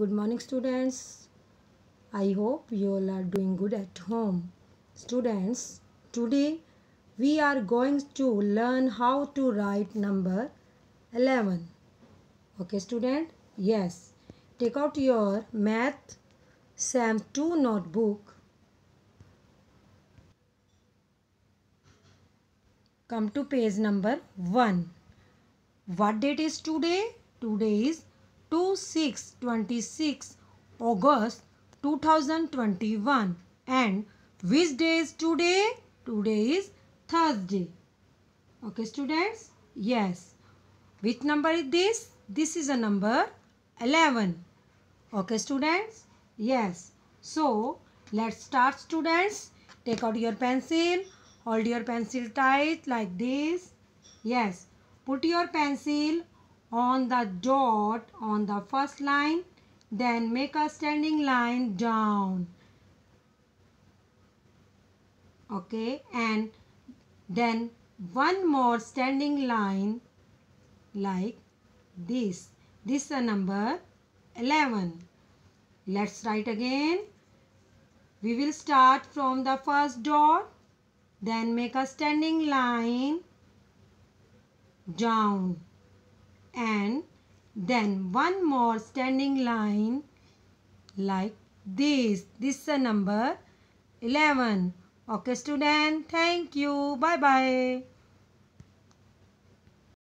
good morning students i hope you all are doing good at home students today we are going to learn how to write number 11 okay student yes take out your math sam 2 notebook come to page number 1 what date is today today is to 26 August 2021 and which day is today? Today is Thursday. Okay students? Yes. Which number is this? This is a number 11. Okay students? Yes. So let's start students. Take out your pencil. Hold your pencil tight like this. Yes. Put your pencil on the dot on the first line then make a standing line down okay and then one more standing line like this this is the number 11 let's write again we will start from the first dot then make a standing line down and then one more standing line like this. This is a number 11. Okay student, thank you. Bye-bye.